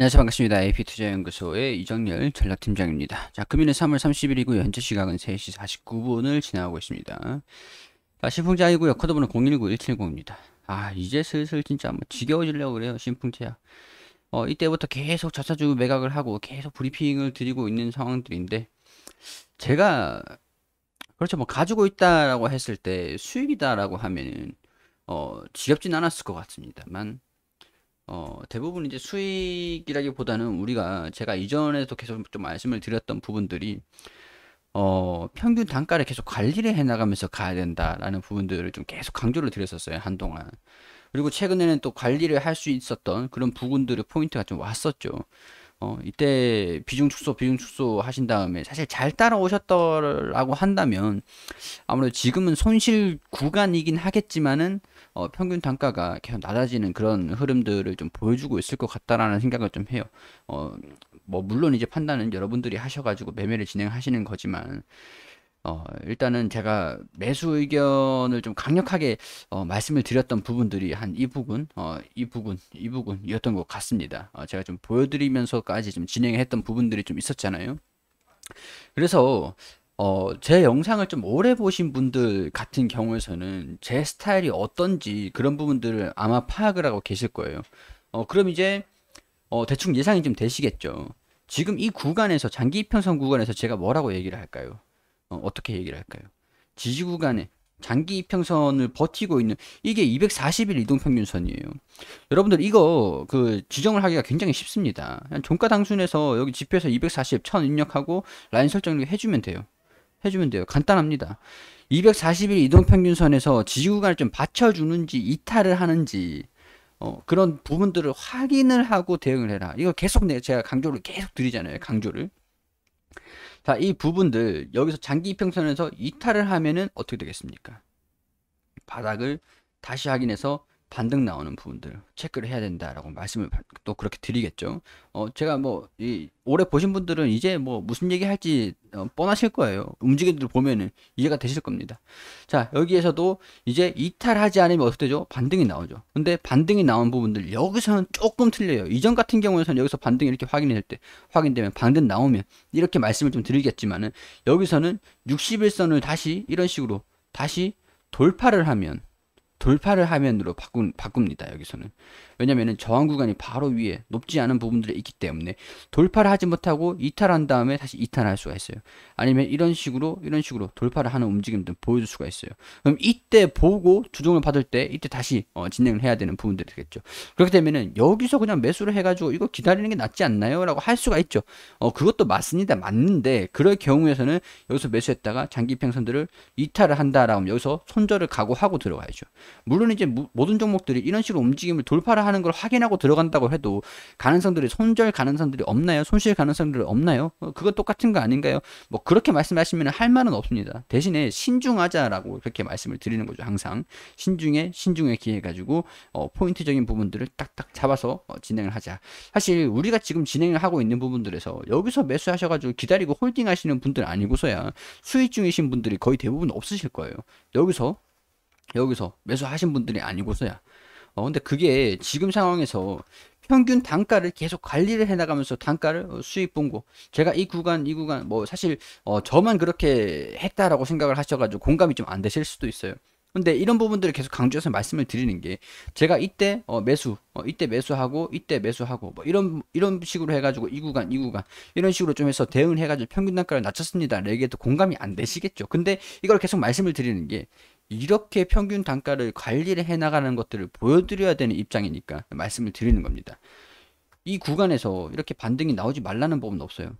안녕하세요. 반갑습니다. AP투자연구소의 이정열 전략팀장입니다. 자, 금일은 3월 30일이고 현재 시각은 3시 49분을 지나고 있습니다. 자, 신풍자이고요. 코드번호 019170입니다. 아, 이제 슬슬 진짜 뭐 지겨워지려고 그래요. 신풍자야. 어, 이때부터 계속 자사주 매각을 하고 계속 브리핑을 드리고 있는 상황들인데 제가 그렇죠. 뭐 가지고 있다라고 했을 때 수익이다라고 하면은 어, 지겹진 않았을 것 같습니다만 어, 대부분 이제 수익이라기보다는 우리가 제가 이전에도 계속 좀 말씀을 드렸던 부분들이 어, 평균 단가를 계속 관리를 해나가면서 가야 된다라는 부분들을 좀 계속 강조를 드렸었어요, 한동안. 그리고 최근에는 또 관리를 할 수 있었던 그런 부분들의 포인트가 좀 왔었죠. 어, 이때 비중 축소, 비중 축소 하신 다음에 사실 잘 따라오셨더라고 한다면 아무래도 지금은 손실 구간이긴 하겠지만은 어, 평균 단가가 계속 낮아지는 그런 흐름들을 좀 보여주고 있을 것 같다라는 생각을 좀 해요. 어, 뭐 물론 이제 판단은 여러분들이 하셔가지고 매매를 진행하시는 거지만 어, 일단은 제가 매수 의견을 좀 강력하게 어, 말씀을 드렸던 부분들이 한 이 부분, 어, 이 부분, 이 부분이었던 것 같습니다. 어, 제가 좀 보여드리면서까지 좀 진행했던 부분들이 좀 있었잖아요. 그래서 어, 제 영상을 좀 오래 보신 분들 같은 경우에서는 제 스타일이 어떤지 그런 부분들을 아마 파악을 하고 계실 거예요. 어, 그럼 이제 어, 대충 예상이 좀 되시겠죠. 지금 이 구간에서 장기 이평선 구간에서 제가 뭐라고 얘기를 할까요? 어, 떻게 얘기를 할까요? 지지구 간에 장기 이평선을 버티고 있는 이게 240일 이동평균선이에요. 여러분들 이거 그 지정을 하기가 굉장히 쉽습니다. 종가 당순에서 여기 지표에서 240, 1000 입력하고 라인 설정 해주면 돼요. 해주면 돼요. 간단합니다. 240일 이동평균선에서 지지구간을 좀 받쳐주는지 이탈을 하는지 어, 그런 부분들을 확인을 하고 대응을 해라. 이거 계속 내, 가 제가 강조를 계속 드리잖아요. 강조를. 자, 이 부분들 여기서 장기 평선에서 이탈을 하면은 어떻게 되겠습니까? 바닥을 다시 확인해서 반등 나오는 부분들 체크를 해야 된다라고 말씀을 또 그렇게 드리겠죠. 어 제가 뭐이 올해 보신 분들은 이제 뭐 무슨 얘기 할지 어, 뻔하실 거예요. 움직임들 보면은 이해가 되실 겁니다. 자 여기에서도 이제 이탈하지 않으면 어떻게 되죠? 반등이 나오죠. 근데 반등이 나온 부분들 여기서는 조금 틀려요. 이전 같은 경우에는 여기서 반등이 이렇게 확인이 될 때 확인되면 반등 나오면 이렇게 말씀을 좀 드리겠지만은 여기서는 6 1선을 다시 이런 식으로 다시 돌파를 하면 돌파를 화면으로 바꾼, 바꿉니다. 여기서는. 왜냐면은 저항 구간이 바로 위에 높지 않은 부분들이 있기 때문에 돌파를 하지 못하고 이탈한 다음에 다시 이탈할 수가 있어요. 아니면 이런 식으로 이런 식으로 돌파를 하는 움직임도 보여줄 수가 있어요. 그럼 이때 보고 주종을 받을 때 이때 다시 어, 진행을 해야 되는 부분들이 되겠죠. 그렇게 되면은 여기서 그냥 매수를 해가지고 이거 기다리는 게 낫지 않나요? 라고 할 수가 있죠. 어, 그것도 맞습니다. 맞는데 그럴 경우에서는 여기서 매수했다가 장기 평선들을 이탈을 한다라고 하면 여기서 손절을 각오하고 들어가야죠. 물론 이제 모든 종목들이 이런 식으로 움직임을 돌파를 하는 하는 걸 확인하고 들어간다고 해도 가능성들이 손절 가능성들이 없나요? 손실 가능성들이 없나요? 어, 그거 똑같은 거 아닌가요? 뭐 그렇게 말씀하시면 할 말은 없습니다. 대신에 신중하자라고 그렇게 말씀을 드리는 거죠. 항상 신중에 신중에 기해 가지고 어, 포인트적인 부분들을 딱딱 잡아서 어, 진행을 하자. 사실 우리가 지금 진행을 하고 있는 부분들에서 여기서 매수하셔가지고 기다리고 홀딩하시는 분들 아니고서야 수익 중이신 분들이 거의 대부분 없으실 거예요. 여기서 여기서 매수하신 분들이 아니고서야 어, 근데 그게 지금 상황에서 평균 단가를 계속 관리를 해나가면서 단가를 어, 수입 본고 제가 이 구간 이 구간 뭐 사실 어, 저만 그렇게 했다라고 생각을 하셔가지고 공감이 좀 안 되실 수도 있어요. 근데 이런 부분들을 계속 강조해서 말씀을 드리는 게 제가 이때 어, 매수 어, 이때 매수하고 이때 매수하고 뭐 이런 이런 식으로 해가지고 이 구간 이 구간 이런 식으로 좀 해서 대응을 해가지고 평균 단가를 낮췄습니다. 이게 도 공감이 안 되시겠죠. 근데 이걸 계속 말씀을 드리는 게 이렇게 평균 단가를 관리를 해나가는 것들을 보여드려야 되는 입장이니까 말씀을 드리는 겁니다. 이 구간에서 이렇게 반등이 나오지 말라는 법은 없어요.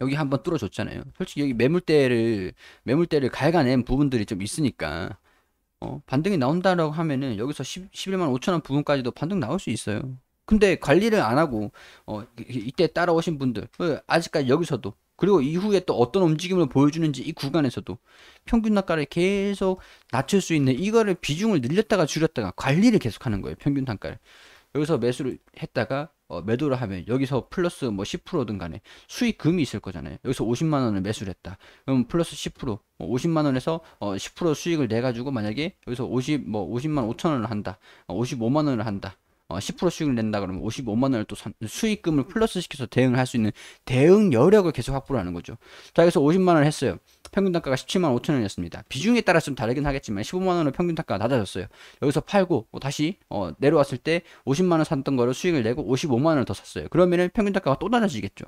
여기 한번 뚫어줬잖아요. 솔직히 여기 매물대를 매물대를 갈가낸 부분들이 좀 있으니까 어, 반등이 나온다라고 하면은 여기서 10, 11만 5천 원 부분까지도 반등 나올 수 있어요. 근데 관리를 안 하고 어, 이때 따라오신 분들 어, 아직까지 여기서도 그리고 이후에 또 어떤 움직임을 보여주는지 이 구간에서도 평균 단가를 계속 낮출 수 있는 이거를 비중을 늘렸다가 줄였다가 관리를 계속하는 거예요. 평균 단가를. 여기서 매수를 했다가 어, 매도를 하면 여기서 플러스 뭐 10%든 간에 수익금이 있을 거잖아요. 여기서 50만 원을 매수를 했다. 그럼 플러스 10% 50만 뭐 원에서 어, 10% 수익을 내 가지고 만약에 여기서 50 뭐 50만 5천 원을 한다. 어, 55만 원을 한다. 10% 어, 수익을 낸다 그러면 55만 원을 또 수익금을 플러스 시켜서 대응할 을수 있는 대응 여력을 계속 확보를 하는 거죠. 자, 그래서 50만 원을 했어요. 평균 단가가 17만 5천 원이었습니다. 비중에 따라서 좀 다르긴 하겠지만 15만 원으로 평균 단가가 낮아졌어요. 여기서 팔고 뭐 다시 어, 내려왔을 때 50만 원 샀던 거를 수익을 내고 55만 원을 더 샀어요. 그러면은 평균 단가가 또 낮아지겠죠.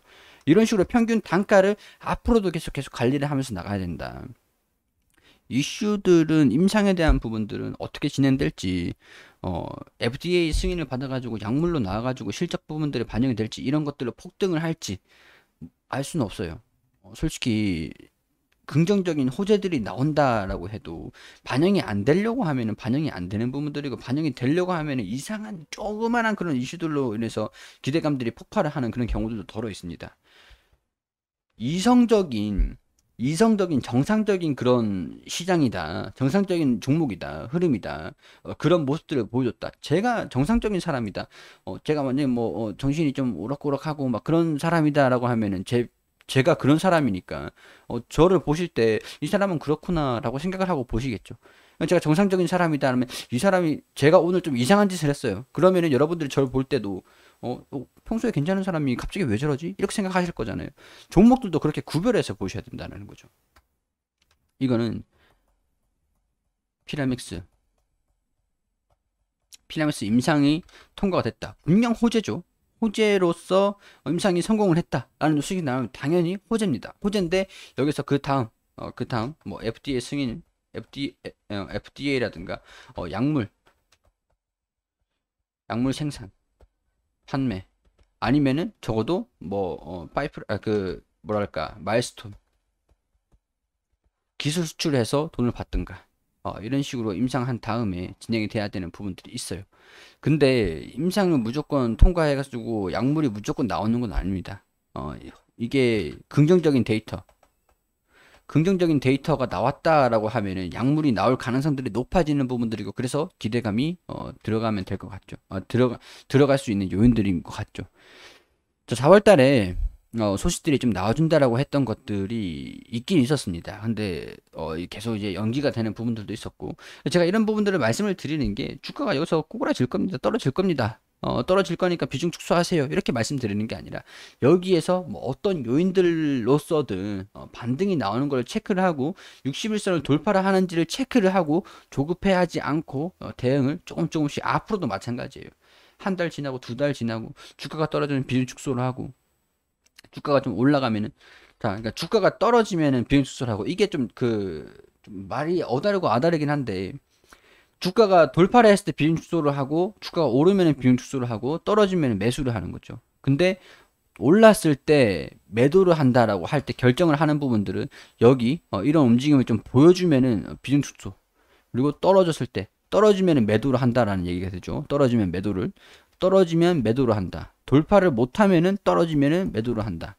이런 식으로 평균 단가를 앞으로도 계속 계속 관리를 하면서 나가야 된다. 이슈들은 임상에 대한 부분들은 어떻게 진행될지 어, FDA 승인을 받아가지고 약물로 나와가지고 실적 부분들이 반영이 될지 이런 것들로 폭등을 할지 알 수는 없어요. 어, 솔직히 긍정적인 호재들이 나온다라고 해도 반영이 안 되려고 하면은 반영이 안 되는 부분들이고 반영이 되려고 하면은 이상한 조그만한 그런 이슈들로 인해서 기대감들이 폭발을 하는 그런 경우들도 더러 있습니다. 이성적인 이성적인 정상적인 그런 시장이다. 정상적인 종목이다. 흐름이다. 어, 그런 모습들을 보여줬다. 제가 정상적인 사람이다. 어, 제가 만약에 뭐 어, 정신이 좀오락오락하고막 그런 사람이다라고 하면은 제 제가 그런 사람이니까 어, 저를 보실 때 이 사람은 그렇구나라고 생각을 하고 보시겠죠. 그러니까 제가 정상적인 사람이다 하면 이 사람이 제가 오늘 좀 이상한 짓을 했어요. 그러면은 여러분들이 저를 볼 때도 어, 어, 평소에 괜찮은 사람이 갑자기 왜 저러지? 이렇게 생각하실 거잖아요. 종목들도 그렇게 구별해서 보셔야 된다는 거죠. 이거는 피라믹스 피라믹스 임상이 통과가 됐다. 분명 호재죠. 호재로서 임상이 성공을 했다라는 소식이 나오면 당연히 호재입니다. 호재인데 여기서 그 다음 어, 그 다음 뭐 FDA 승인 FDA, 어, FDA라든가 어, 약물 약물 생산 판매 아니면은 적어도 뭐 어, 파이프 아, 그 뭐랄까 마일스톤 기술 수출해서 돈을 받든가 어, 이런 식으로 임상한 다음에 진행이 돼야 되는 부분들이 있어요. 근데 임상은 무조건 통과해가지고 약물이 무조건 나오는 건 아닙니다. 어, 이게 긍정적인 데이터 긍정적인 데이터가 나왔다라고 하면은 약물이 나올 가능성들이 높아지는 부분들이고 그래서 기대감이 어, 들어가면 될 것 같죠. 어, 들어가 들어갈 수 있는 요인들인 것 같죠. 저 4월달에 어, 소식들이 좀 나와준다라고 했던 것들이 있긴 있었습니다. 근데 어, 계속 이제 연기가 되는 부분들도 있었고 제가 이런 부분들을 말씀을 드리는 게 주가가 여기서 꼬꾸라질 겁니다. 떨어질 겁니다. 어, 떨어질 거니까 비중 축소하세요. 이렇게 말씀드리는 게 아니라 여기에서 뭐 어떤 요인들로서든 어, 반등이 나오는 걸 체크를 하고 61선을 돌파를 하는지를 체크를 하고 조급해하지 않고 어, 대응을 조금 조금씩 앞으로도 마찬가지예요. 한 달 지나고 두 달 지나고 주가가 떨어지면 비중 축소를 하고 주가가 좀 올라가면은 자, 그러니까 주가가 떨어지면은 비중 축소를 하고 이게 좀그 좀 말이 어다르고 아다르긴 한데 주가가 돌파를 했을 때 비중 축소를 하고 주가가 오르면 비중 축소를 하고 떨어지면 매수를 하는 거죠. 근데 올랐을 때 매도를 한다라고 할 때 결정을 하는 부분들은 여기 어, 이런 움직임을 좀 보여주면은 비중 축소 그리고 떨어졌을 때 떨어지면 매도를 한다라는 얘기가 되죠. 떨어지면 매도를 떨어지면 매도를 한다. 돌파를 못하면은 떨어지면은 매도를 한다.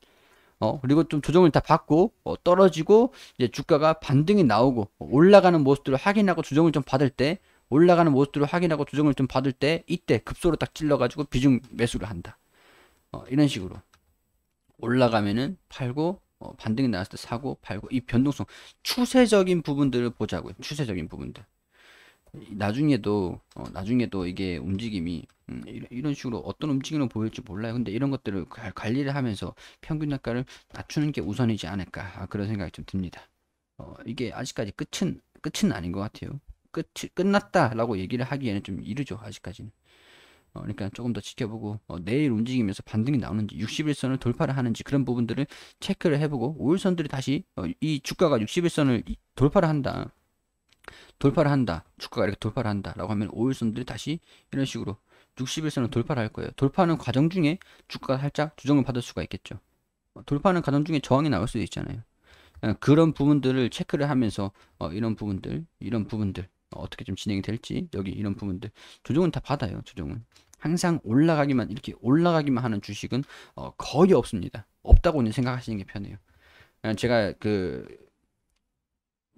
어, 그리고 좀 조정을 다 받고 어, 떨어지고 이제 주가가 반등이 나오고 올라가는 모습들을 확인하고 조정을 좀 받을 때 올라가는 모습들을 확인하고 조정을 좀 받을 때 이때 급소로 딱 찔러가지고 비중 매수를 한다. 어, 이런 식으로 올라가면은 팔고 어, 반등이 나왔을 때 사고 팔고 이 변동성 추세적인 부분들을 보자고요. 추세적인 부분들. 나중에도 어, 나중에도 이게 움직임이 음, 이런 식으로 어떤 움직임을 보일지 몰라요. 근데 이런 것들을 관리를 하면서 평균 단가를 낮추는 게 우선이지 않을까 아, 그런 생각이 좀 듭니다. 어, 이게 아직까지 끝은 끝은 아닌 것 같아요. 끝 끝났다라고 얘기를 하기에는 좀 이르죠 아직까지는. 어, 그러니까 조금 더 지켜보고 어, 내일 움직이면서 반등이 나오는지 61선을 돌파를 하는지 그런 부분들을 체크를 해보고 5일선들이 다시 어, 이 주가가 61선을 돌파를 한다 돌파를 한다 주가가 이렇게 돌파를 한다 라고 하면 5일선들이 다시 이런 식으로 61선을 돌파를 할 거예요 돌파하는 과정 중에 주가가 살짝 조정을 받을 수가 있겠죠 어, 돌파하는 과정 중에 저항이 나올 수도 있잖아요 어, 그런 부분들을 체크를 하면서 어, 이런 부분들 이런 부분들 어, 어떻게 좀 진행이 될지 여기 이런 부분들 조정은 다 받아요 조정은 항상 올라가기만 이렇게 올라가기만 하는 주식은 어, 거의 없습니다 없다고는 생각하시는 게 편해요 어, 제가 그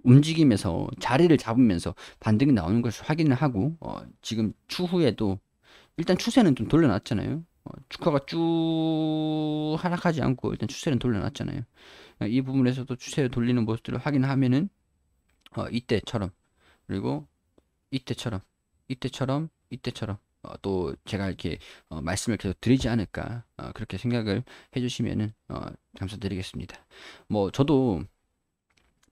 움직임에서 자리를 잡으면서 반등이 나오는 것을 확인을 하고 어, 지금 추후에도 일단 추세는 좀 돌려놨잖아요 어, 주가가 쭉 하락하지 않고 일단 추세는 돌려놨잖아요 어, 이 부분에서도 추세를 돌리는 모습들을 확인하면은 어, 이때처럼 그리고 이때처럼 이때처럼 이때처럼 어, 또 제가 이렇게 어, 말씀을 계속 드리지 않을까 어, 그렇게 생각을 해주시면은 어, 감사드리겠습니다. 뭐 저도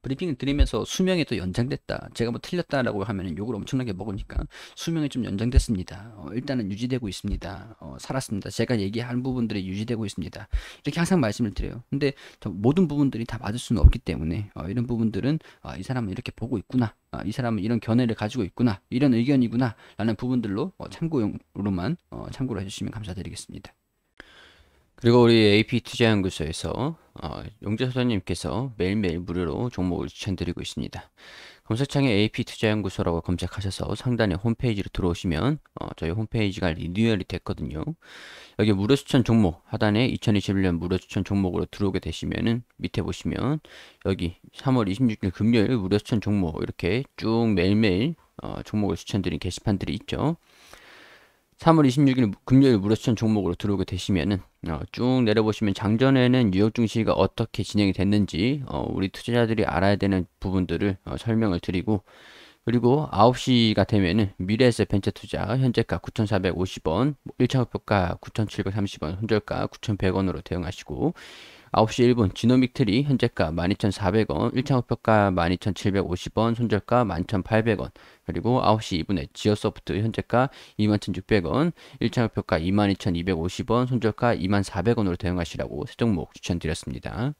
브리핑 드리면서 수명이 또 연장됐다. 제가 뭐 틀렸다라고 하면 욕을 엄청나게 먹으니까 수명이 좀 연장됐습니다. 어, 일단은 유지되고 있습니다. 어, 살았습니다. 제가 얘기한 부분들이 유지되고 있습니다. 이렇게 항상 말씀을 드려요. 근데 모든 부분들이 다 맞을 수는 없기 때문에 어, 이런 부분들은 아, 이 사람은 이렇게 보고 있구나. 아, 이 사람은 이런 견해를 가지고 있구나. 이런 의견이구나. 라는 부분들로 어, 참고용으로만 어, 참고를 해주시면 감사드리겠습니다. 그리고 우리 AP 투자연구소에서 어, 용재 소장님께서 매일매일 무료로 종목을 추천드리고 있습니다. 검색창에 AP 투자연구소라고 검색하셔서 상단에 홈페이지로 들어오시면 어, 저희 홈페이지가 리뉴얼이 됐거든요. 여기 무료 추천 종목 하단에 2021년 무료 추천 종목으로 들어오게 되시면은 밑에 보시면 여기 3월 26일 금요일 무료 추천 종목 이렇게 쭉 매일매일 어, 종목을 추천드린 게시판들이 있죠. 3월 26일 금요일 무료 추천 종목으로 들어오게 되시면은 어, 쭉 내려보시면 장전에는 뉴욕 증시가 어떻게 진행이 됐는지 어, 우리 투자자들이 알아야 되는 부분들을 어, 설명을 드리고 그리고 9시가 되면은 미래에셋 벤처투자 현재가 9,450원, 1차 뭐 목표가 9,730원, 혼절가 9,100원으로 대응하시고 9시 1분 지노믹 트리 현재가 12,400원, 1차 목표가 12,750원, 손절가 11,800원, 그리고 9시 2분에 지오소프트 현재가 21,600원, 1차 목표가 22,250원, 손절가 24,400원으로 대응하시라고 세 종목 추천드렸습니다.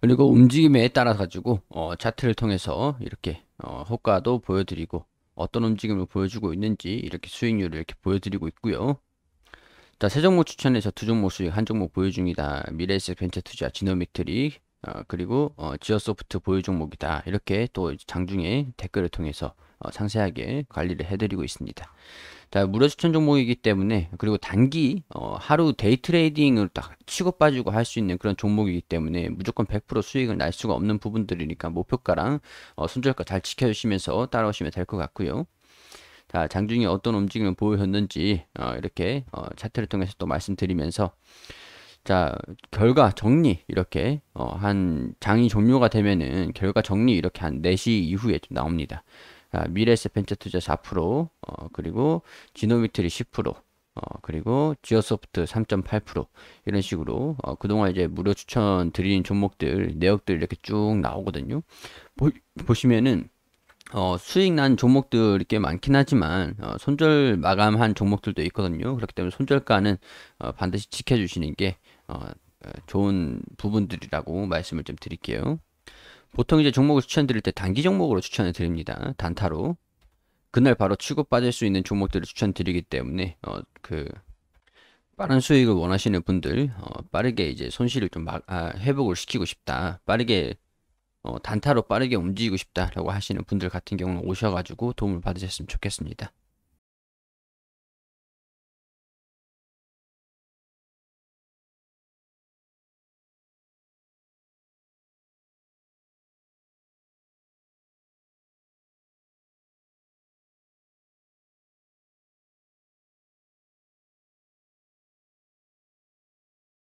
그리고 움직임에 따라 가지고 어, 차트를 통해서 이렇게 어, 호가도 보여드리고 어떤 움직임을 보여주고 있는지 이렇게 수익률을 이렇게 보여드리고 있고요. 자, 세 종목 추천해서 두 종목 수익, 한 종목 보유 중이다. 미래에셋 벤처 투자, 지노미트리 어, 그리고 어, 지어소프트 보유 종목이다. 이렇게 또 장중에 댓글을 통해서 어, 상세하게 관리를 해드리고 있습니다. 자, 무료 추천 종목이기 때문에 그리고 단기 어, 하루 데이 트레이딩을 딱 치고 빠지고 할 수 있는 그런 종목이기 때문에 무조건 100% 수익을 날 수가 없는 부분들이니까 목표가랑 어, 손절가 잘 지켜주시면서 따라오시면 될 것 같고요. 자, 장중에 어떤 움직임을 보였는지 어, 이렇게 어, 차트를 통해서 또 말씀드리면서 자 결과 정리 이렇게 어, 한 장이 종료가 되면은 결과 정리 이렇게 한 4시 이후에 좀 나옵니다. 자, 미래세 펜처 투자 4% 어, 그리고 지노미트리 10% 어, 그리고 지오소프트 3.8% 이런 식으로 어, 그동안 이제 무료 추천 드린 종목들 내역들 이렇게 쭉 나오거든요. 보, 보시면은 어, 수익 난 종목들이 꽤 많긴 하지만 어, 손절 마감한 종목들도 있거든요. 그렇기 때문에 손절가는 어, 반드시 지켜주시는 게 어, 어, 좋은 부분들이라고 말씀을 좀 드릴게요. 보통 이제 종목을 추천드릴 때 단기 종목으로 추천을 드립니다. 단타로 그날 바로 취급받을 수 있는 종목들을 추천드리기 때문에 어, 그 빠른 수익을 원하시는 분들 어, 빠르게 이제 손실을 좀 막, 아, 회복을 시키고 싶다 빠르게 어, 단타로 빠르게 움직이고 싶다라고 하시는 분들 같은 경우는 오셔가지고 도움을 받으셨으면 좋겠습니다.